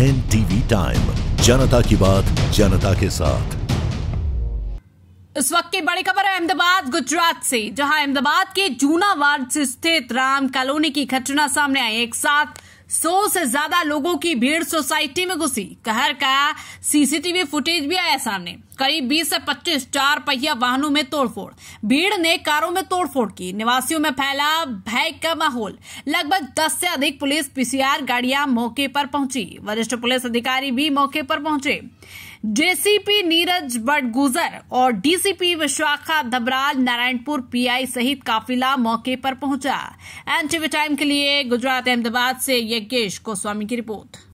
N TV time जनता की बात जनता के साथ इस वक्त की बड़ी खबर है अहमदाबाद गुजरात से जहां अहमदाबाद के वार्ड से स्थित राम कॉलोनी की घटना सामने आई एक साथ सौ से ज्यादा लोगों की भीड़ सोसाइटी में घुसी कहर का सीसीटीवी फुटेज भी आया सामने करीब 20 से 25 चार पहिया वाहनों में तोड़फोड़ भीड़ ने कारों में तोड़फोड़ की निवासियों में फैला भय का माहौल लगभग 10 से अधिक पुलिस पीसीआर गाड़ियां मौके पर पहुंची वरिष्ठ पुलिस अधिकारी भी मौके पर पहुंचे जेसीपी नीरज बटगुजर और डीसीपी विशाखा धबराल नारायणपुर पीआई सहित काफिला मौके पर पहुंचा एनटीवी टाइम के लिए गुजरात अहमदाबाद से यज्ञेश गोस्वामी की रिपोर्ट